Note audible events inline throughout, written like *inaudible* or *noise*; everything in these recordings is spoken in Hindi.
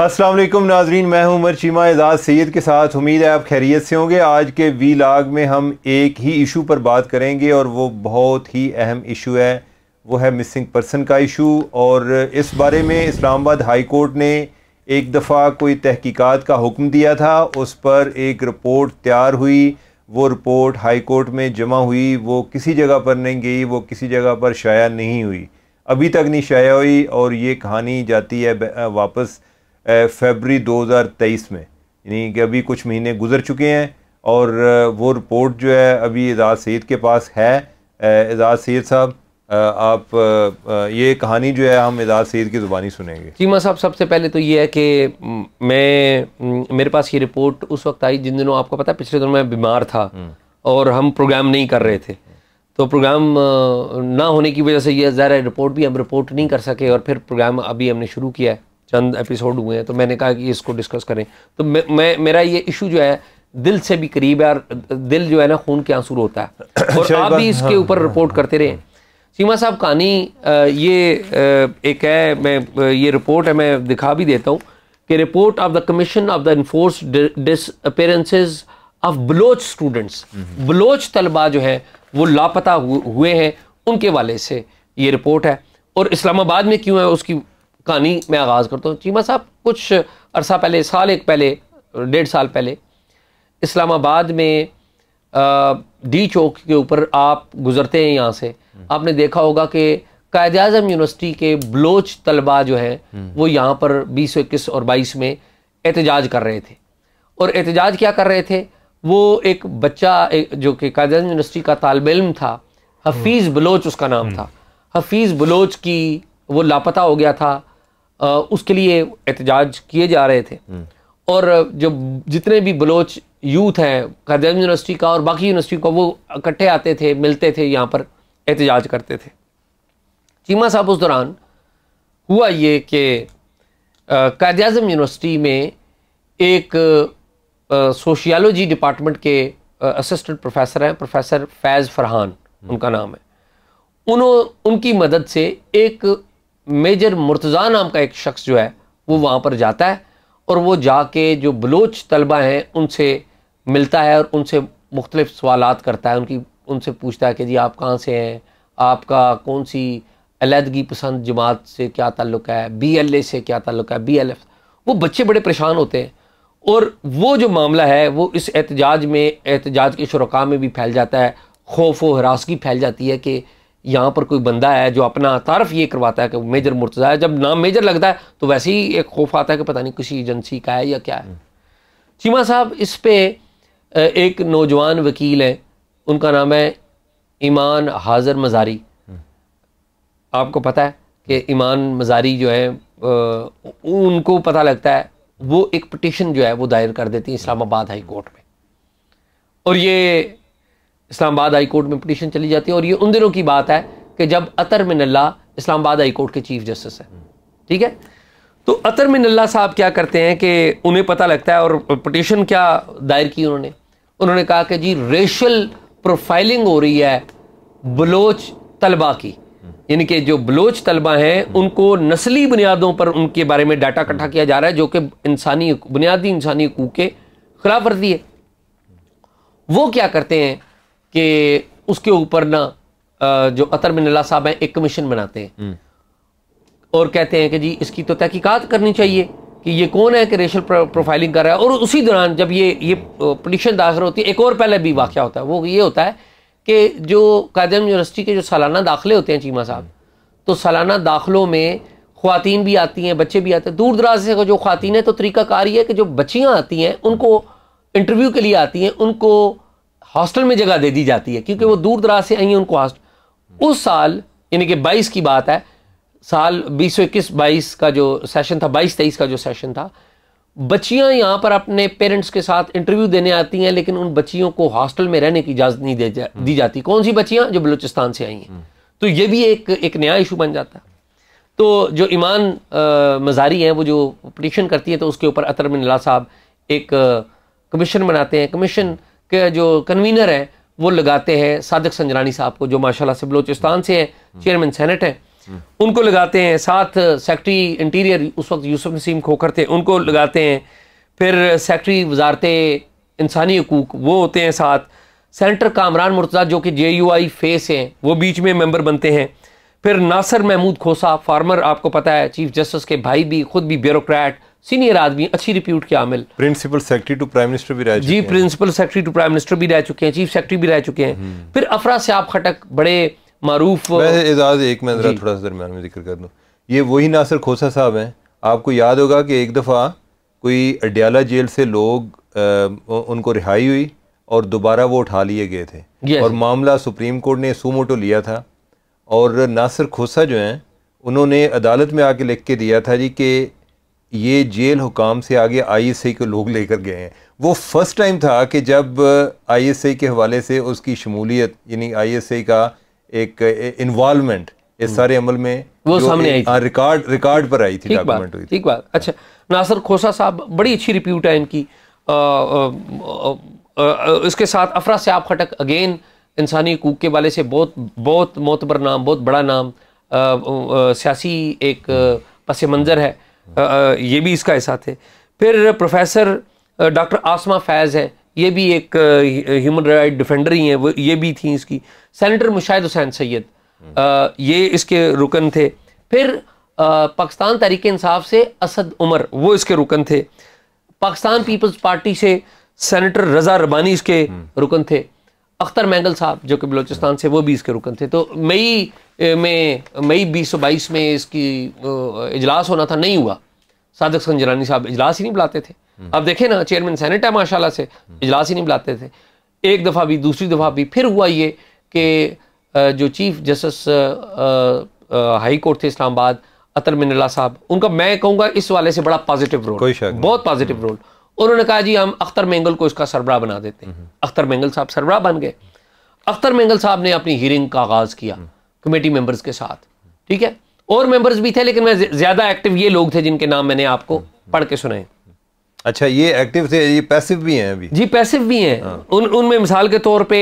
वालेकुम नाजरीन मैं हूं उमर चीमा एजाज़ सैद के साथ उम्मीद है आप खैरियत से होंगे आज के वी लाग में हम एक ही इशू पर बात करेंगे और वो बहुत ही अहम इशू है वो है मिसिंग पर्सन का इशू और इस बारे में इस्लामाबाद हाई कोर्ट ने एक दफ़ा कोई तहकीकात का हुक्म दिया था उस पर एक रिपोर्ट तैयार हुई वो रिपोर्ट हाई कोर्ट में जमा हुई वो किसी जगह पर नहीं गई वो किसी जगह पर शाया नहीं हुई अभी तक नहीं शाया हुई और ये कहानी जाती है वापस फरवरी 2023 में यानी कि अभी कुछ महीने गुजर चुके हैं और वो रिपोर्ट जो है अभी एजाज सैद के पास है एजाज सैद साहब आप ये कहानी जो है हम एजाज सैद की ज़ुबानी सुनेंगे चीमा साहब सबसे पहले तो ये है कि मैं मेरे पास ये रिपोर्ट उस वक्त आई जिन दिनों आपको पता है पिछले दिनों मैं बीमार था हम्म। और हम प्रोग्राम नहीं कर रहे थे तो प्रोग्राम ना होने की वजह से यह ज़्यादा रिपोर्ट भी हम रिपोर्ट नहीं कर सके और फिर प्रोग्राम अभी हमने शुरू किया है चंद एपिसोड हुए हैं तो मैंने कहा कि इसको डिस्कस करें तो मैं, मेरा ये इशू जो है दिल से भी करीब है और दिल जो है ना खून के आंसू होता है अच्छा, और आप भी इसके हाँ। ऊपर रिपोर्ट करते रहे सीमा साहब कहानी ये एक है मैं ये रिपोर्ट है मैं दिखा भी देता हूँ कि report of the commission of the enforced डिस ऑफ बलोच स्टूडेंट्स बलोच तलबा जो हैं वो लापता हुए हैं उनके वाले से ये रिपोर्ट है और इस्लामाबाद में क्यों है उसकी कहानी मैं आगाज़ करता हूँ चीमा साहब कुछ अरसा पहले साल एक पहले डेढ़ साल पहले इस्लामाबाद में डी चौक के ऊपर आप गुज़रते हैं यहाँ से हम्म। आपने देखा होगा कि कायद अजम यूनिवर्सिटी के बलोच तलबा जो हैं हम्म। वो यहाँ पर बीस इक्कीस और बाईस में एहतजाज कर रहे थे और एहतजाज क्या कर रहे थे वो एक बच्चा एक जो कि कायद अजम यूनिवर्सिटी का तालब इम हम्म। था हफीज़ बलोच उसका नाम था हफीज़ बलोच की वो लापता हो गया था उसके लिए एहतजाज किए जा रहे थे हम्म। और जो जितने भी बलोच यूथ हैं खजम यूनिवर्सिटी का और बाकी यूनिवर्सिटी का वो इकट्ठे आते थे मिलते थे यहाँ पर एहतजाज करते थे चीमा साहब उस दौरान हुआ ये कि कायद अजम यूनिवर्सिटी में एक सोशियालोजी डिपार्टमेंट के असिस्टेंट प्रोफेसर हैं प्रोफेसर फैज़ फरहान हम्म। उनका नाम है उन्हों उनकी मदद से एक मेजर मुर्तज़ा नाम का एक शख्स जो है वो वहाँ पर जाता है और वो जाके जो बलोच तलबा हैं उनसे मिलता है और उनसे मुख्तलिफ सवाल करता है उनकी उनसे पूछता है कि जी आप कहाँ से हैं आपका कौन सी अलीहदगी पसंद जमात से क्या ताल्लुक़ है बी एल ए से क्या ताल्लुक़ है बी एल एफ वो बच्चे बड़े परेशान होते हैं और वो जो मामला है वो इस एहतजाज में एहतजाज के शुरा में भी फैल जाता है खौफ व हरासगी फैल जाती है कि यहाँ पर कोई बंदा है जो अपना तारफ ये करवाता है कि मेजर मुर्तज़ा है जब नाम मेजर लगता है तो वैसे ही एक खौफ आता है कि पता नहीं किसी एजेंसी का है या क्या है चीमा साहब इस पर एक नौजवान वकील है उनका नाम है ईमान हाजर मजारी आपको पता है कि ईमान मजारी जो है उनको पता लगता है वो एक पटिशन जो है वो दायर कर देती है इस्लामाबाद हाई कोर्ट में और ये इस्लामाबाद हाई कोर्ट में पटिशन चली जाती है और ये उन दिनों की बात है कि जब अतर मिनल्ला इस्लामाबाद हाई कोर्ट के चीफ जस्टिस हैं ठीक है तो अतर मिनल्ला साहब क्या करते हैं कि उन्हें पता लगता है और पटिशन क्या दायर की उन्होंने उन्होंने कहा कि जी रेशल प्रोफाइलिंग हो रही है बलोच तलबा की यानी कि जो बलोच तलबा हैं उनको नस्ली बुनियादों पर उनके बारे में डाटा इकट्ठा किया जा रहा है जो कि इंसानी बुनियादी इंसानी हकूक के खिलाफ वर्जी है वो क्या करते हैं कि उसके ऊपर ना जो अतर मिनला साहब हैं एक कमीशन बनाते हैं हम्म। और कहते हैं कि जी इसकी तो तहकीकत करनी चाहिए कि ये कौन है कि रेशल प्रोफाइलिंग कर रहा है और उसी दौरान जब ये ये पटिशन दाखिल होती है एक और पहले भी वाक़ होता है वो ये होता है कि जो कैदम यूनिवर्सिटी के जो सालाना दाखिले होते हैं चीमा साहब तो सालाना दाखिलों में खुवान भी आती हैं बच्चे भी आते हैं दूर दराज से जो खुवान है तो तरीका कार ये है कि जो बच्चियाँ आती हैं उनको इंटरव्यू के लिए आती हैं उनको हॉस्टल में जगह दे दी जाती है क्योंकि वो हम्म। दूर दराज से आई हैं उनको हॉस्टल उस साल यानी कि बाईस की बात है साल बीस सौ इक्कीस बाईस का जो सेशन था बाईस तेईस का जो सेशन था बच्चियां यहाँ पर अपने पेरेंट्स के साथ इंटरव्यू देने आती हैं लेकिन उन बच्चियों को हॉस्टल में रहने की इजाज़त नहीं दे जा, हम्म। दी जाती कौन सी बच्चियां जो बलूचिस्तान से आई हैं हम्म। तो ये भी एक एक नया इशू बन जाता है तो जो ईमान मजारी हैं वो जो पटिशन करती है तो उसके ऊपर अतरमिनला साहब एक कमीशन बनाते हैं कमीशन के जो कन्वीनर हैं वो लगाते हैं सादक संजरानी साहब को जो माशाल्लाह से बलोचिस्तान से हैं चेयरमैन सेनेट हैं उनको लगाते हैं साथ सेक्रेटरी इंटीरियर उस वक्त यूसुफ नसीम खोखर थे उनको लगाते हैं फिर सेक्रेटरी वजारत इंसानी हकूक वो होते हैं साथ सेंटर कामरान मुर्तज़ा जो कि जे यू आई फेस हैं वो बीच में मेम्बर बनते हैं फिर नासर महमूद खोसा फार्मर आपको पता है चीफ जस्टिस के भाई भी खुद भी ब्यूरोक्रैट सीनियर आदमी अच्छी रिप्यूट के आमिल principal secretary to prime minister भी रह जी principal secretary to prime minister भी रह चुके हैं चीफ सेक्रेटरी भी रह चुके हैं हम्म। फिर अफरा से आप खटक बड़े मारूफ एजाज एक मैं थोड़ा सा दरमियान में जिक्र कर दूँ ये वही नासिर खोसा साहब हैं आपको याद होगा कि एक दफ़ा कोई अड्याला जेल से लोग आ, उनको रिहाई हुई और दोबारा वो उठा लिए गए थे और मामला सुप्रीम कोर्ट ने सुमोटो लिया था और नासिर खोसा जो हैं उन्होंने अदालत में आके लिख के दिया था जी कि ये जेल हुकाम से आगे आईएसआई को लोग लेकर गए हैं वो फर्स्ट टाइम था कि जब आईएसआई uh, के हवाले से उसकी शमूलियत यानी आईएसआई का एक इन्वॉल्वमेंट uh, इस हम्म। सारे अमल में वो सामने आई थी रिकॉर्ड हाँ, रिकॉर्ड पर आई थी डॉक्यूमेंट हुई ठीक बात अच्छा नासर खोसा साहब बड़ी अच्छी रिप्यूट है इनकी उसके साथ अफरा से आप खटक अगेन इंसानी हकूक के वाले से बहुत बहुत मोतबर नाम बहुत बड़ा नाम सियासी एक हम्म। पस मंज़र है ये भी इसका हिस्सा थे फिर प्रोफेसर डॉक्टर आसमा फैज़ हैं ये भी एक ह्यूमन राइट डिफेंडर ही हैं वो ये भी थी इसकी सेनेटर मुशाहिद हुसैन सैयद ये इसके रुकन थे फिर पाकिस्तान तहरीक इंसाफ से असद उमर वो इसके रुकन थे पाकिस्तान पीपल्स पार्टी से सेनेटर रज़ा रबानी इसके हम्म। रुकन थे अख्तर मैंगल साहब जो कि बलोचिस्तान से वो भी इसके रुकन थे तो मई में मई बीस सौ बाईस में इसकी इजलास होना था नहीं हुआ सादक संजरानी साहब इजलास ही नहीं बुलाते थे हम्म। अब देखें ना चेयरमैन सैनेट है माशाला से हम्म। इजलास ही नहीं बुलाते थे एक दफ़ा भी दूसरी दफ़ा भी फिर हुआ ये कि जो चीफ जस्टिस हाई कोर्ट थे इस्लामाबाद अतर मिनला साहब उनका मैं कहूँगा इस वाले से बड़ा पॉजिटिव रोल बहुत पॉजिटिव हम्म। रोल उन्होंने कहा जी हम अख्तर मेंगल को इसका सरबरा बना देते हैं हम्म। अख्तर मेंगल साहब सरबरा बन गए अख्तर मेंगल साहब ने अपनी हियरिंग का आगाज़ किया कमेटी हम्म। मेंबर्स के साथ ठीक है और मेंबर्स भी थे लेकिन मैं ज़्यादा एक्टिव ये लोग थे जिनके नाम मैंने आपको हम्म, पढ़ के सुनाए अच्छा ये एक्टिव थे ये पैसिव भी हैं अभी जी पैसिव भी हैं हाँ। उन उनमें मिसाल के तौर पे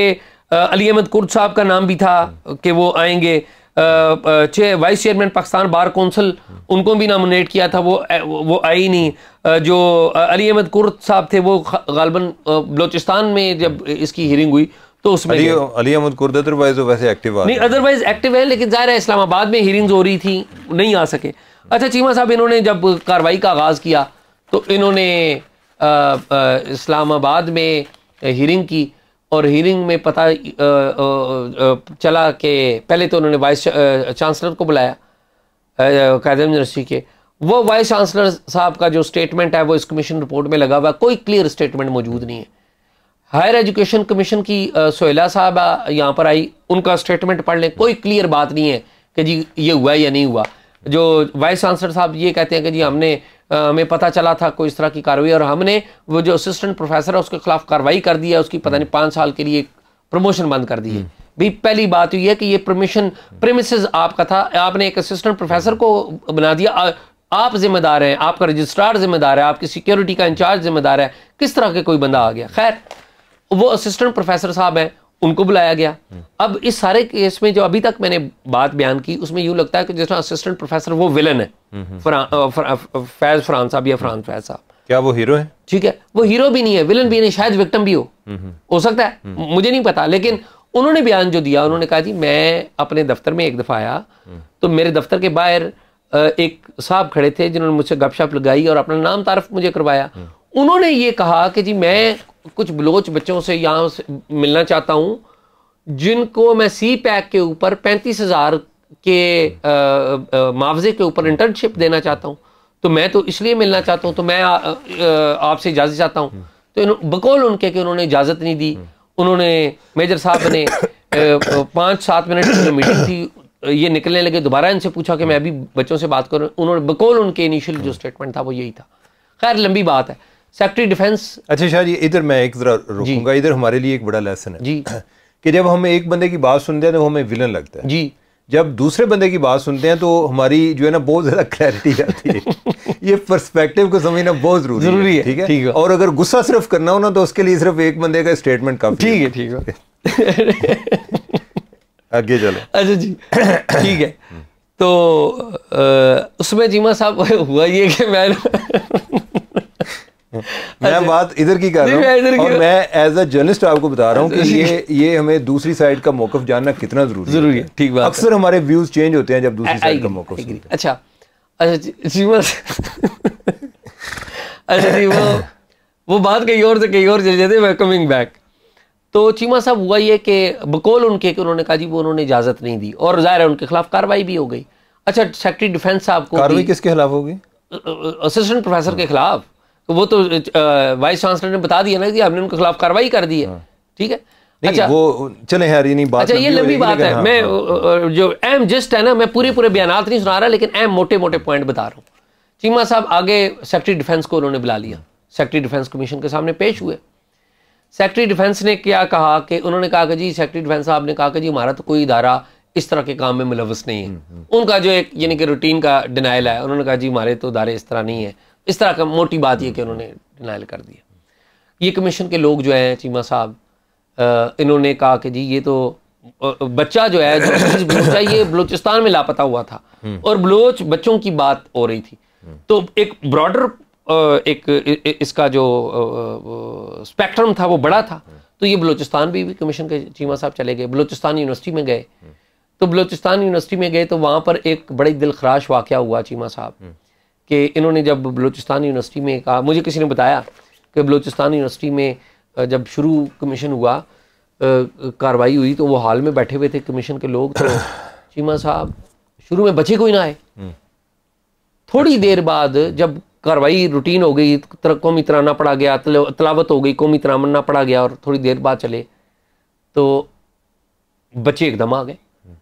अली अहमद कुर्द साहब का नाम भी था कि वो आएंगे vice chairman Pakistan bar council उनको भी नामिनेट किया था वो वो आई नहीं जो अली अहमद कुर्द साहब थे वो गालबन बलोचिस्तान में जब इसकी हियरिंग हुई तो उसमें अली, अली अहमद कुर्द अदरवाइज वैसे एक्टिव नहीं अदरवाइज एक्टिव है लेकिन ज़ाहिर है इस्लामाबाद में हियरिंग्स हो रही थी नहीं आ सके अच्छा चीमा साहब इन्होंने जब कार्रवाई का आगाज़ किया तो इन्होंने इस्लामाबाद में हियरिंग की और हियरिंग में पता चला कि पहले तो उन्होंने वाइस चांसलर को बुलाया कायदम यूनिवर्सिटी के वो वाइस चांसलर साहब का जो स्टेटमेंट है वो इस कमीशन रिपोर्ट में लगा हुआ कोई क्लियर स्टेटमेंट मौजूद नहीं है हायर एजुकेशन कमीशन की सोहेला साहब यहाँ पर आई उनका स्टेटमेंट पढ़ लें कोई क्लियर बात नहीं है कि जी ये हुआ या नहीं हुआ जो वाइस चांसलर साहब ये कहते हैं कि जी हमने में पता चला था कोई इस तरह की कार्रवाई और हमने वो जो असिस्टेंट प्रोफेसर है उसके खिलाफ कार्रवाई कर दी है उसकी पता नहीं हम्म। पांच साल के लिए प्रमोशन बंद कर दी है हम्म। भी पहली बात हुई तो है कि ये प्रमिशन हम्म। प्रेमिस आपका था आपने एक असिस्टेंट प्रोफेसर को बना दिया आप जिम्मेदार हैं आपका रजिस्ट्रार जिम्मेदार है आपकी सिक्योरिटी का इंचार्ज जिम्मेदार है किस तरह के कोई बंदा आ गया खैर वो असिस्टेंट प्रोफेसर साहब हैं उनको बुलाया गया अब इस सारे केस में जो अभी तक मैंने बात बयान की उसमें यूं लगता है कि जिस तरह असिस्टेंट प्रोफेसर वो विलन है फैज फ्रान साहब या फ्रांस फैज साहब क्या वो हीरो है ठीक है वो हीरो भी नहीं है विलन भी नहीं शायद विक्टम भी हो हो सकता है मुझे नहीं पता लेकिन उन्होंने बयान जो दिया उन्होंने कहा जी मैं अपने दफ्तर में एक दफ़ा आया हम्म। तो मेरे दफ्तर के बाहर एक साहब खड़े थे जिन्होंने मुझसे गपशप लगाई और अपना नाम तारफ मुझे करवाया हम्म। उन्होंने ये कहा कि जी मैं कुछ बलोच बच्चों से यहाँ मिलना चाहता हूँ जिनको मैं सी पैक के ऊपर पैंतीस हज़ार के मुआवजे के ऊपर इंटर्नशिप देना चाहता हूँ तो मैं तो इसलिए मिलना चाहता हूँ तो मैं आपसे इजाज़त चाहता हूँ तो बकौल उनके कि उन्होंने इजाज़त नहीं दी उन्होंने मेजर साहब ने पाँच सात मिनट की मीटिंग थी ये निकलने लगे दोबारा इनसे पूछा कि मैं अभी बच्चों से बात करूँ उन्होंने बकौल उनके इनिशियल जो स्टेटमेंट था वो यही था खैर लंबी बात है सेक्रेटरी डिफेंस अच्छा शाह जी इधर मैं एक ज़रा रोकूंगा इधर हमारे लिए एक बड़ा लेसन है जी कि जब हम एक बंदे की बात सुनते हैं तो हमें विलन लगता है जी जब दूसरे बंदे की बात सुनते हैं तो हमारी जो है ना बहुत ज़्यादा क्लैरिटी आती है *laughs* ये परस्पेक्टिव को समझना बहुत ज़रूरी जरूरी है ठीक है, है और अगर गुस्सा सिर्फ करना हो ना तो उसके लिए सिर्फ एक बंदे का स्टेटमेंट काफ़ी ठीक है ठीक है *laughs* आगे चलो अच्छा जी ठीक है तो उसमें जीमा साहब हुआ ये कि मैं मैं अच्छा। बात इधर की कर रहा हूँ और मैं एज अ जर्नलिस्ट आपको बता रहा हूँ कि ये ये हमें दूसरी साइड का मौकफ जानना कितना जरूरी जरूरी है ठीक बात अक्सर हमारे व्यूज चेंज होते हैं जब दूसरी साइड का मौकफ अच्छा अच्छा जी बस अच्छा जी वो वो बात कहीं और से तो कहीं और चले जाते मैं कमिंग बैक तो चीमा साहब हुआ ये कि बकौल उनके कि उन्होंने कहा जी वो उन्होंने इजाज़त नहीं दी और जाहिर है उनके खिलाफ कार्रवाई भी हो गई अच्छा सेक्रेटरी डिफेंस साहब को कार्रवाई किसके खिलाफ होगी असिस्टेंट प्रोफेसर के खिलाफ वो तो वाइस चांसलर ने बता दिया ना कि हमने उनके खिलाफ कार्रवाई कर दी है हाँ। ठीक है अच्छा वो चले यार ये नहीं बात अच्छा ये लंबी बात है हाँ, मैं हाँ। जो एम जस्ट है ना मैं पूरे पूरे बयान नहीं सुना रहा लेकिन एम मोटे मोटे पॉइंट बता रहा हूँ चीमा साहब आगे सेक्रेटरी डिफेंस को उन्होंने बुला लिया सेक्रेटरी डिफेंस कमीशन के सामने पेश हुए सेक्रेटरी डिफेंस ने क्या कहा कि उन्होंने कहा कि जी सेक्रेटरी डिफेंस साहब ने कहा कि जी हमारा तो कोई इदारा इस तरह के काम में मुलवस नहीं है हम्म, हम्म। उनका जो एक यानी कि रूटीन का डिनाइल है उन्होंने कहा जी हमारे तो इदारे इस तरह नहीं है इस तरह का मोटी बात यह कि उन्होंने डिनाइल कर दिया ये कमीशन के लोग जो हैं चीमा साहब इन्होंने कहा कि जी ये तो बच्चा जो है जो ये बलोचिस्तान में लापता हुआ था हम्म। और बलोच बच्चों की बात हो रही थी हम्म। तो एक ब्रॉडर एक इसका जो स्पेक्ट्रम था वो बड़ा था हम्म। तो ये बलोचिस्तान भी, भी कमीशन के चीमा साहब चले गए बलोचिस्तान यूनिवर्सिटी में गए तो बलोचिस्तान यूनिवर्सिटी में गए तो वहाँ पर एक बड़ी दिल खराश वाक़ हुआ चीमा साहब कि इन्होंने जब बलूचिस्तान यूनिवर्सिटी में कहा मुझे किसी ने बताया कि बलूचिस्तान यूनिवर्सिटी में जब शुरू कमीशन हुआ कार्रवाई हुई तो वो हाल में बैठे हुए थे कमीशन के लोग तो *coughs* चीमा साहब शुरू में बचे कोई ना आए हम्म। थोड़ी अच्छा। देर बाद जब कार्रवाई रूटीन हो गई तर, कौमी तराना पड़ा गया तल, तलावत हो गई कौमी तरामना पड़ा गया और थोड़ी देर बाद चले तो बच्चे एकदम आ गए हम्म।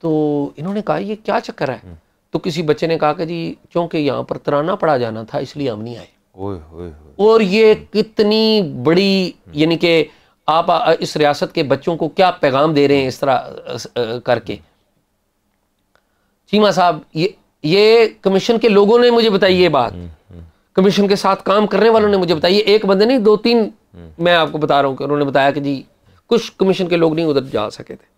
तो इन्होंने कहा ये क्या चक्कर है हम्म। तो किसी बच्चे ने कहा कि जी चूंकि यहाँ पर तराना पड़ा जाना था इसलिए हम नहीं आए और ये कितनी बड़ी यानी कि आप इस रियासत के बच्चों को क्या पैगाम दे रहे हैं इस तरह करके चीमा साहब ये ये कमीशन के लोगों ने मुझे बताई ये बात हम्म, हम्म। कमीशन के साथ काम करने वालों ने मुझे बताई एक बंदे नहीं दो तीन हम्म। मैं आपको बता रहा हूँ कि उन्होंने बताया कि जी कुछ कमीशन के लोग नहीं उधर जा सके थे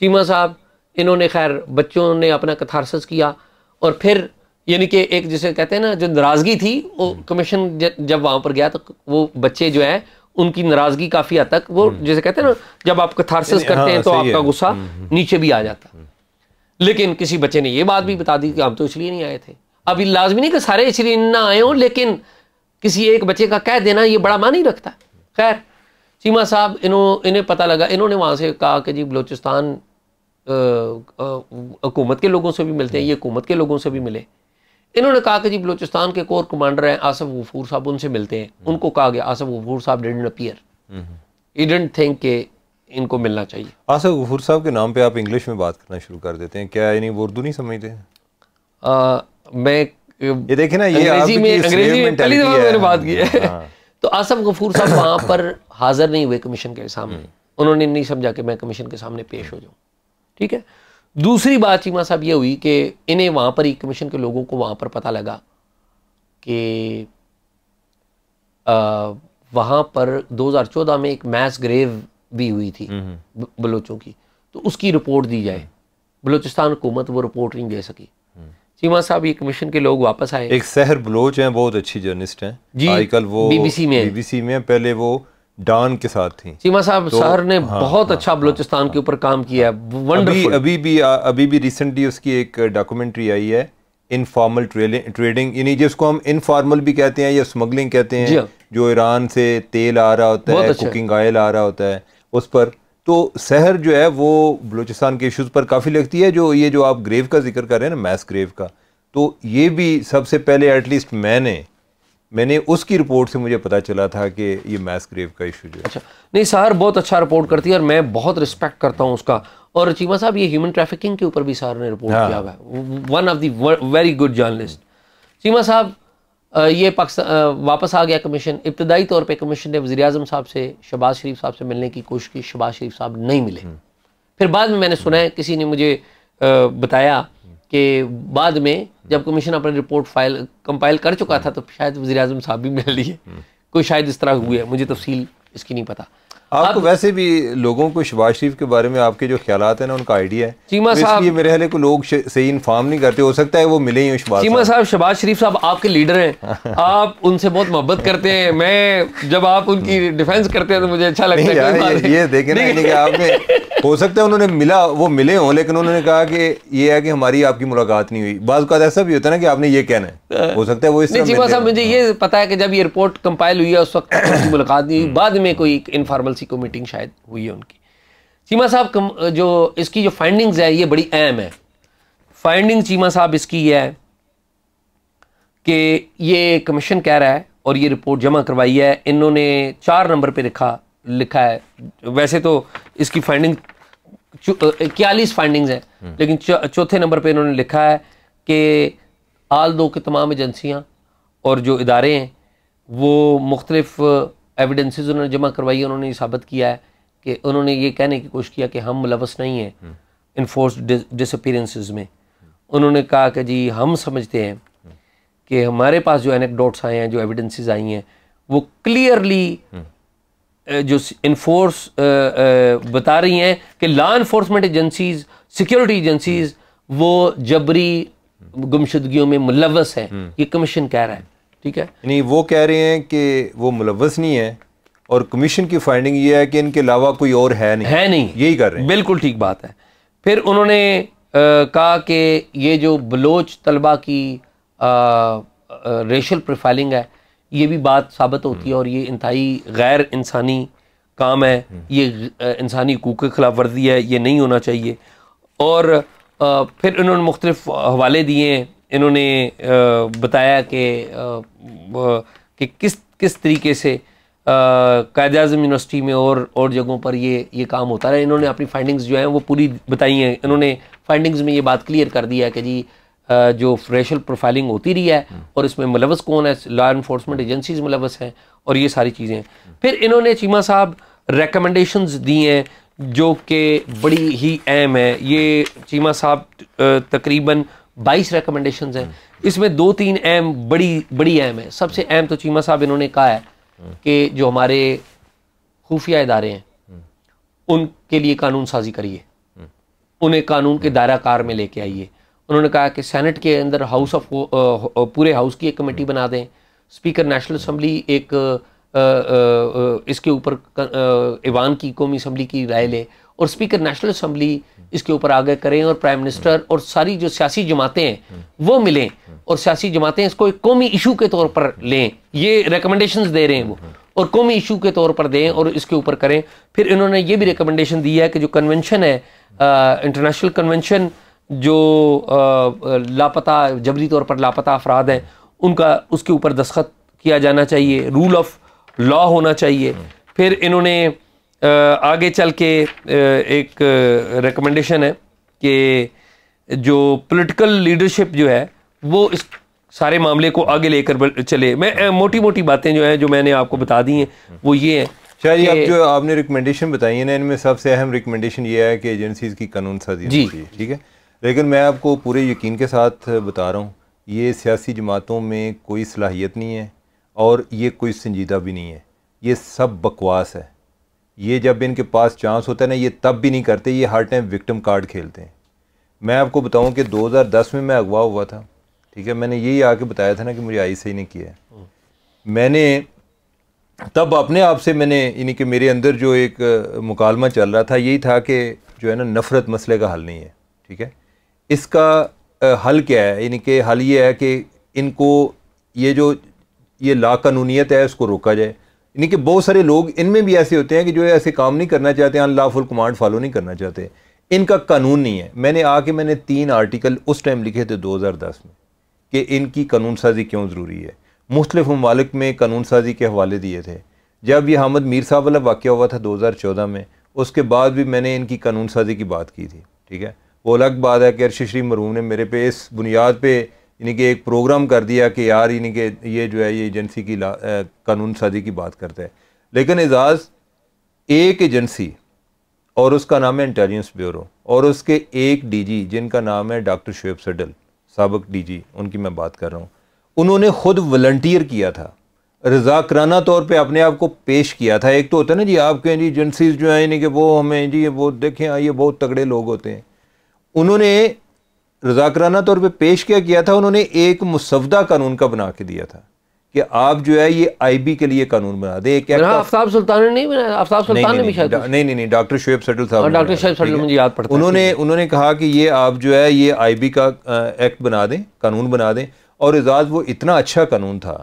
चीमा साहब इन्होंने खैर बच्चों ने अपना कथारसस किया और फिर यानी कि एक जिसे कहते हैं ना जो नाराज़गी थी वो कमीशन हम्म। जब वहाँ पर गया तो वो बच्चे जो है उनकी नाराज़गी काफ़ी हद तक वो हम्म। जैसे कहते हैं ना जब आप कथारसस हाँ, करते हाँ, हैं तो आपका गुस्सा हम्म, नीचे भी आ जाता लेकिन किसी बच्चे ने ये बात भी बता दी कि हम तो इसलिए नहीं आए थे अभी लाजमी नहीं कि सारे इसलिए ना आए हों लेकिन किसी एक बच्चे का कह देना ये बड़ा मान ही रखता खैर चीमा साहब इन्हों इन्हें पता लगा इन्होंने वहाँ से कहा कि जी बलोचिस्तान हुकूमत के लोगों से भी मिलते हैं हम्म। ये हुकूमत के लोगों से भी मिले इन्होंने कहा कि जी बलोचिस्तान के कोर कमांडर हैं आसफ गफूर साहब उनसे मिलते हैं हम्म। उनको कहा गया आसफ गफूर साहब didn't appear I didn't think के इनको मिलना चाहिए आसफ गफूर साहब के नाम पे आप इंग्लिश में बात करना शुरू कर देते हैं क्या वो उर्दू नहीं समझते हैं मैं ये देखे ना ये अंग्रेजी में अंग्रेजी में पहली दफा मैंने बात की है हाँ। *laughs* तो आसफ गफूर साहब वहाँ पर हाजिर नहीं हुए कमीशन के सामने हम्म। उन्होंने नहीं समझा कि मैं कमीशन के सामने पेश हो जाऊँ ठीक है दूसरी बात चीमा साहब ये हुई कि इन्हें वहाँ पर ही कमीशन के लोगों को वहाँ पर पता लगा कि वहाँ पर 2014 में एक मैस ग्रेव भी हुई थी हम्म, हम्म। बलोचों की तो उसकी रिपोर्ट दी जाए हम्म। बलोचिस्तान हुकूमत वो रिपोर्ट नहीं दे सकी चीमा साहब ये कमीशन के लोग वापस आए एक शहर बलोच हैं बहुत अच्छी जर्नलिस्ट हैं जी आजकल वो बीबीसी में बीबीसी में पहले वो डॉन के साथ थी सीमा साहब तो, सर ने हाँ, बहुत हाँ, अच्छा हाँ, बलोचिस्तान हाँ, के ऊपर काम किया है अभी, अभी भी आ, अभी भी रिसेंटली उसकी एक डॉक्यूमेंट्री आई है इनफॉर्मल ट्रेडिंग यानी जिसको हम इनफॉर्मल भी कहते हैं या स्मगलिंग कहते हैं हाँ। जो ईरान से तेल आ रहा होता है कुकिंग अच्छा ऑयल आ रहा होता है उस पर तो शहर जो है वो बलूचिस्तान के इश्यूज़ पर काफ़ी लगती है जो ये जो आप ग्रेव का जिक्र कर रहे हैं ना मैस ग्रेव का तो ये भी सबसे पहले एटलीस्ट मैंने मैंने उसकी रिपोर्ट से मुझे पता चला था कि ये मैस ग्रेव का इशू जो अच्छा नहीं सार बहुत अच्छा रिपोर्ट करती है और मैं बहुत रिस्पेक्ट करता हूँ उसका और चीमा साहब ये ह्यूमन ट्रैफिकिंग के ऊपर भी सार ने रिपोर्ट हाँ। किया हुआ है one of the very good journalist Cheema साहब ये पाकिस्तान वापस आ गया कमीशन इब्तदाई तौर पर कमीशन ने वजी अजम साहब से शबाज शरीफ साहब से मिलने की कोशिश की शबाज शरीफ साहब नहीं मिले हम्म। फिर बाद में मैंने सुना है किसी ने मुझे बताया कि बाद में जब कमीशन अपनी रिपोर्ट फाइल कंपाइल कर चुका था तो शायद वजी अजम साहब भी मिल लिए हम्म। कोई शायद इस तरह हुई है मुझे तफसील इसकी नहीं पता आपको वैसे भी लोगों को शबाज शरीफ के बारे में आपके जो ख्याल है ना उनका आइडिया है चीमा तो साहब मेरे हले को लोग सही इन्फॉर्म नहीं करते हो सकता है वो मिले ही शबाज चीमा साहब शबाज शरीफ साहब आपके लीडर हैं *laughs* आप उनसे बहुत मोहब्बत करते हैं मैं जब आप उनकी डिफेंस हम्म। करते हैं तो मुझे अच्छा लगता है ये देखे ना देखे आपने हो सकता है उन्होंने मिला वो मिले हों लेकिन उन्होंने कहा कि ये है कि हमारी आपकी मुलाकात नहीं हुई बाज का ऐसा भी होता है ना कि आपने ये कहना है हो सकता है वो इस चीमा साहब मुझे ये पता है कि जब ये रिपोर्ट कंपाइल हुई है उस वक्त मुलाकात नहीं हुई हम्म। बाद में कोई इनफॉर्मल सी को मीटिंग शायद हुई है उनकी चीमा साहब जो इसकी जो फाइंडिंग्स है ये बड़ी अहम है फाइंडिंग चीमा साहब इसकी ये है कि ये कमीशन कह रहा है और ये रिपोर्ट जमा करवाई है इन्होंने चार नंबर पे लिखा लिखा है वैसे तो इसकी फाइंडिंग इक्यालीस फाइंडिंग्स हैं हम्म। लेकिन चौथे चो, नंबर पे इन्होंने लिखा है कि आल दो के तमाम एजेंसियाँ और जो इदारे हैं वो मुख्तलफ़ एविडेंसेज उन्होंने जमा करवाई उन्होंने ये साबित किया है कि उन्होंने ये कहने की कोशिश किया कि हम मुलवस नहीं हैं इन्फोर्स हम्म। डिसअपीरेंसेज में उन्होंने कहा कि जी हम समझते हैं हम्म। कि हमारे पास जो एनेकडोट्स आए हैं जो एविडेंसेज आई हैं वो क्लियरली हम्म। जो इन्फोर्स बता रही हैं कि law enforcement agencies security agencies वो जबरी गुमशुदगियों में मुलवस हैं ये कमीशन कह रहा है ठीक है यानी वो कह रहे हैं कि वो मुलवस नहीं है और कमीशन की फाइंडिंग ये है कि इनके अलावा कोई और है नहीं है नहीं यही कर रहे हैं बिल्कुल ठीक बात है फिर उन्होंने कहा कि ये जो बलोच तलबा की रेशल प्रोफाइलिंग है ये भी बात साबित होती है हम्म। और ये इंतहाई गैर इंसानी काम है हम्म। ये इंसानी हकूक के खिलाफ वर्जी है ये नहीं होना चाहिए और आ, फिर उन्होंने मुख्तलिफ हवाले दिए हैं इन्होंने बताया कि कि किस किस तरीके से कायद अजम यूनिवर्सिटी में और और जगहों पर ये ये काम होता रहा इन्होंने अपनी फाइंडिंग्स जो हैं वो पूरी बताई हैं इन्होंने फाइंडिंग्स में ये बात क्लियर कर दिया है कि जी जो फ्रेशल प्रोफाइलिंग होती रही है हम्म। और इसमें मुलवस कौन है लॉ इन्फोर्समेंट एजेंसीज मुलवस हैं और ये सारी चीज़ें फिर इन्होंने चीमा साहब रिकमेंडेशन दी हैं जो कि बड़ी ही अहम है ये चीमा साहब तकरीबन बाईस रिकमेंडेशन हैं इसमें दो तीन अहम बड़ी बड़ी अहम है सबसे अहम तो चीमा साहब इन्होंने कहा है कि जो हमारे खुफिया इदारे हैं उनके लिए कानून साजी करिए उन्हें कानून के दायरा कार में लेके आइए उन्होंने कहा कि सेनेट के अंदर हाउस ऑफ पूरे हाउस की एक कमेटी बना दें स्पीकर नेशनल असम्बली एक आ, आ, आ, इसके ऊपर ईवान की कौमी असम्बली की राय ले और स्पीकर नेशनल असम्बली इसके ऊपर आगे करें और प्राइम मिनिस्टर और सारी जो सियासी जमातें हैं वो मिलें और सियासी जमातें इसको एक कौमी इशू के तौर पर लें ये रिकमेंडेशन दे रहे हैं वो और कौमी इशू के तौर पर दें और इसके ऊपर करें फिर इन्होंने ये भी रिकमेंडेशन दी है कि जो कन्वेंशन है इंटरनेशनल कन्वेंशन जो आ, लापता जबरी तौर पर लापता अफराद हैं उनका उसके ऊपर दस्खत किया जाना चाहिए रूल ऑफ लॉ होना चाहिए फिर इन्होंने आगे चल के एक रिकमेंडेशन है कि जो पॉलिटिकल लीडरशिप जो है वो इस सारे मामले को आगे लेकर चले मैं मोटी मोटी बातें जो हैं जो मैंने आपको बता दी हैं वो ये हैं शायद आप जो आपने रिकमेंडेशन बताई है ना इनमें सबसे अहम रिकमेंडेशन ये है कि एजेंसीज़ की कानून साजी जी ठीक है लेकिन मैं आपको पूरे यकीन के साथ बता रहा हूँ ये सियासी जमातों में कोई सलाहियत नहीं है और ये कोई संजीदा भी नहीं है ये सब बकवास है ये जब इनके पास चांस होता है ना ये तब भी नहीं करते ये हर टाइम विक्टिम कार्ड खेलते हैं मैं आपको बताऊं कि 2010 में मैं अगवा हुआ था ठीक है मैंने यही आके बताया था ना कि मुझे आई सही ने किया है हम्म। मैंने तब अपने आप से मैंने यानी कि मेरे अंदर जो एक मुकालमा चल रहा था यही था कि जो है ना नफ़रत मसले का हल नहीं है ठीक है इसका हल क्या है यानी कि हल ये है कि इनको ये जो ये लाकानूनीत है इसको रोका जाए यानी कि बहुत सारे लोग इनमें भी ऐसे होते हैं कि जो है ऐसे काम नहीं करना चाहते अनलाफुल कमांड फॉलो नहीं करना चाहते इनका कानून नहीं है मैंने आके मैंने तीन आर्टिकल उस टाइम लिखे थे 2010 में कि इनकी कानून साजी क्यों ज़रूरी है मुख्तफ ममालिक में कानून साजी के हवाले दिए थे जब यह हमद मीर साहब वाला वाक़ हुआ था चौदह में उसके बाद भी मैंने इनकी कानून साजी की बात की थी ठीक है वो अलग बात है कि अरशश्री मरूम ने मेरे पे इस बुनियाद पर यानी कि एक प्रोग्राम कर दिया कि यार यानी कि ये जो है ये एजेंसी की कानून साजी की बात करता है लेकिन एजाज़ एक एजेंसी और उसका नाम है इंटेलिजेंस ब्यूरो और उसके एक डीजी जिनका नाम है डॉक्टर शुएब सडल सबक डीजी उनकी मैं बात कर रहा हूँ उन्होंने ख़ुद वलंटियर किया था रजाकराना तौर पे अपने आप को पेश किया था एक तो होता है ना जी आपके जी एजेंसीज जो हैं यानी कि वो हमें जी वो देखें ये बहुत तगड़े लोग होते हैं उन्होंने रजाकराना तौर पे पेश क्या किया था उन्होंने एक मुसवदा कानून का बना के दिया था कि आप जो है ये आईबी के लिए कानून बना दे एक आफ्ताब सुल्तान ने नहीं बनाया आफ्ताब सुल्तान ने भी शायद नहीं नहीं नहीं डॉक्टर शुएब सटल साहब हाँ, डॉक्टर शुएब सटल मुझे याद पड़ता उन्होंने उन्होंने कहा कि ये आप जो है ये आईबी का एक्ट बना दें कानून बना दें और एजाज वो इतना अच्छा कानून था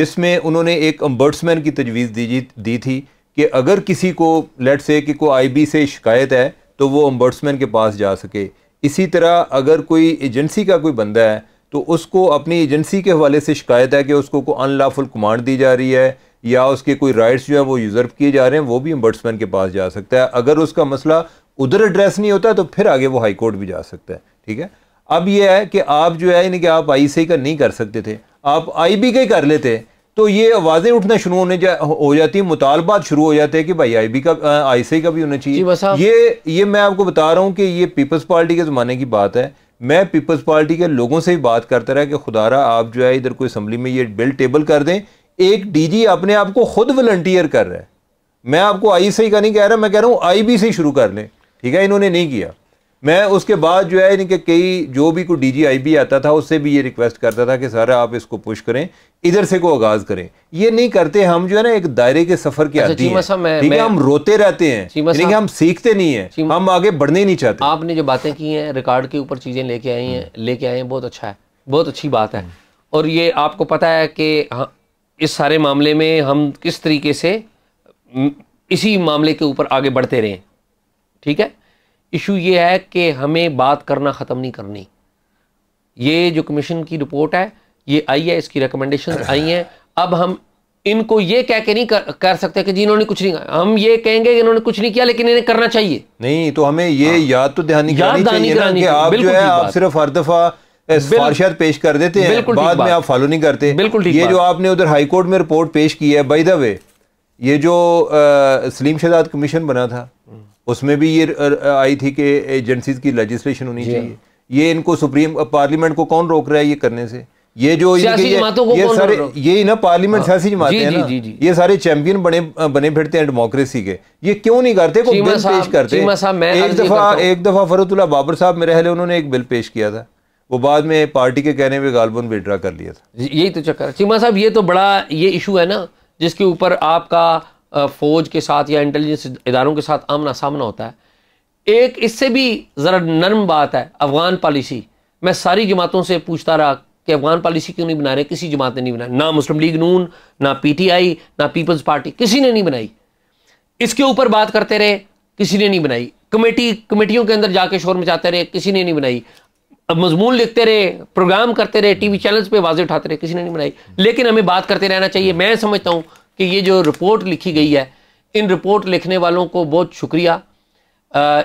जिसमें उन्होंने एक अम्बर्ट्समैन की तजवीज़ दी दी थी कि अगर किसी को लेट से कि को बी से शिकायत है तो वो अम्बर्ट्समैन के पास जा सके इसी तरह अगर कोई एजेंसी का कोई बंदा है तो उसको अपनी एजेंसी के हवाले से शिकायत है कि उसको को अनलाफुल कमांड दी जा रही है या उसके कोई राइट्स जो है वो यूज़र्व किए जा रहे हैं वो भी एम्बर्ट्समैन के पास जा सकता है अगर उसका मसला उधर एड्रेस नहीं होता तो फिर आगे वो हाई कोर्ट भी जा सकता है ठीक है अब यह है कि आप जो है यानी कि आप आई का नहीं कर सकते थे आप आई बी का ही कर लेते तो ये आवाज़ें उठना शुरू होने जा, हो जाती है मुतालबात शुरू हो जाते हैं कि भाई आई बी का आई सी का भी होना चाहिए हाँ। ये ये मैं आपको बता रहा हूँ कि ये पीपल्स पार्टी के ज़माने की बात है मैं पीपल्स पार्टी के लोगों से ही बात करता रहा कि खुदारा आप जो है इधर कोई असम्बली में ये बिल टेबल कर दें एक डीजी अपने आप को खुद वॉलंटियर कर रहा है मैं आपको आई सी का नहीं कह रहा मैं कह रहा हूँ आई बी से ही शुरू कर लें ठीक है इन्होंने नहीं किया मैं उसके बाद जो है इनके कई जो भी कोई डी बी आता था उससे भी ये रिक्वेस्ट करता था कि सर आप इसको पुश करें इधर से को आगाज़ करें ये नहीं करते हम जो है ना एक दायरे के सफ़र के आती है ठीक है हम रोते रहते हैं लेकिन हम सीखते नहीं है हम आगे बढ़ने नहीं चाहते आपने जो बातें की हैं रिकॉर्ड के ऊपर चीज़ें लेके आई हैं हम्म। लेके आए हैं बहुत अच्छा है बहुत अच्छी बात है और ये आपको पता है कि हाँ, इस सारे मामले में हम किस तरीके से इसी मामले के ऊपर आगे बढ़ते रहें ठीक है इशू ये है कि हमें बात करना ख़त्म नहीं करनी ये जो कमीशन की रिपोर्ट है ये आई है इसकी रिकमेंडेशन *laughs* आई हैं अब हम इनको ये कह के नहीं कर, कर सकते कि जी इन्होंने कुछ नहीं हम ये कहेंगे कि इन्होंने कुछ नहीं किया लेकिन इन्हें करना चाहिए नहीं तो हमें ये आ, हाँ। याद तो ध्यान आप जो है सिर्फ हर दफ़ा सिफारिशात पेश कर देते हैं बाद में आप फॉलो नहीं करते बिल्कुल ये जो आपने उधर हाईकोर्ट में रिपोर्ट पेश की है बाई द वे ये जो सलीम शहजाद कमीशन बना था हम्म। उसमें भी ये आई थी कि एजेंसीज की लेजिस्लेशन होनी चाहिए ये इनको सुप्रीम पार्लियामेंट को कौन रोक रहा है ये करने से ये जो ये, ये कौन सारे ये ना पार्लियामेंट हाँ। सियासी जमाते हैं ना जी, जी, ये सारे चैंपियन बने बने फिरते हैं डेमोक्रेसी के ये क्यों नहीं करते को बिल पेश करते एक दफा एक दफा फरुतुल्ला बाबर साहब मेरे हले उन्होंने एक बिल पेश किया था वो बाद में पार्टी के कहने पर गालबन विड्रा कर लिया था यही तो चक्कर चीमा साहब ये तो बड़ा ये इशू है ना जिसके ऊपर आपका फ़ौज के साथ या इंटेलिजेंस इदारों के साथ आमना सामना होता है एक इससे भी ज़रा नरम बात है अफ़गान पॉलिसी मैं सारी जमातों से पूछता रहा कि अफ़गान पॉलिसी क्यों नहीं बना रहे किसी जमात ने नहीं बनाई ना मुस्लिम लीग नून ना पीटीआई ना पीपल्स पार्टी किसी ने नहीं बनाई इसके ऊपर बात करते रहे किसी ने नहीं बनाई कमेटी कमेटियों के अंदर जाके शोर मचाते रहे किसी ने नहीं बनाई अब मजमून लिखते रहे प्रोग्राम करते रहे टीवी चैनल्स पे वाजे उठाते रहे किसी ने नहीं बनाई लेकिन हमें बात करते रहना चाहिए मैं समझता हूँ कि ये जो रिपोर्ट लिखी गई है इन रिपोर्ट लिखने वालों को बहुत शुक्रिया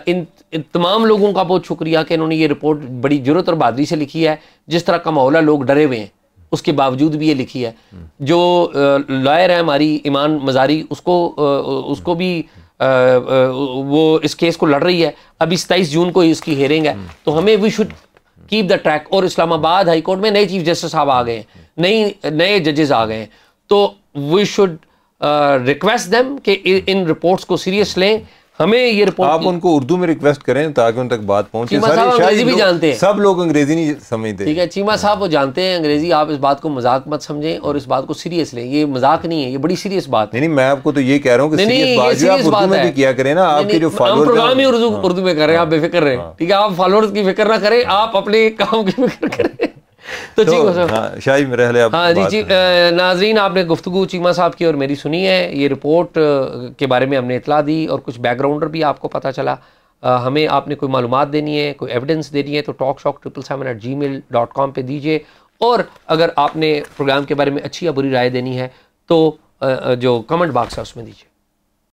इन, इन तमाम लोगों का बहुत शुक्रिया कि इन्होंने ये रिपोर्ट बड़ी जरूरत और बहादरी से लिखी है जिस तरह का माहौल लोग डरे हुए हैं उसके बावजूद भी ये लिखी है जो लॉयर है हमारी ईमान मजारी उसको उसको भी आ, आ, वो इस केस को लड़ रही है अभी सताईस जून को इसकी हेयरिंग है तो हमें we should keep the track और इस्लामाबाद हाई कोर्ट में नए चीफ जस्टिस साहब आ गए हैं नई नए जजेस आ गए हैं तो वी शुड रिक्वेस्ट देम कि इन रिपोर्ट्स को सीरियस लें हमें ये रिपोर्ट आप उनको उर्दू में रिक्वेस्ट करें ताकि उन तक बात पहुंचे चीमा साहब अंग्रेजी भी जानते हैं सब लोग अंग्रेजी नहीं समझते ठीक है चीमा साहब वो जानते हैं अंग्रेजी आप इस बात को मजाक मत समझें और इस बात को सीरियस लें ये मजाक नहीं है ये बड़ी सीरियस बात है नहीं मैं आपको तो ये कह रहा हूँ कि उर्दू में किया करें ना आपके जो फॉलोअर काम ही उर्दू हाँ। में करें आप बेफिक्र रहें हाँ। ठीक है आप फॉलोअर्स की फिक्र ना करें आप अपने काम की फिक्र करें तो ठीक हो तो, हाँ, शाही में रह ले आप हाँ जी जी नाजरीन आपने गुफ्तु चीमा साहब की और मेरी सुनी है ये रिपोर्ट के बारे में हमने इतला दी और कुछ बैकग्राउंडर भी आपको पता चला आ, हमें आपने कोई मालूम देनी है कोई एविडेंस देनी है तो talk shock triple seven eight Gmail dot com पर दीजिए और अगर आपने प्रोग्राम के बारे में अच्छी या बुरी राय देनी है तो जो कमेंट बॉक्स है उसमें दीजिए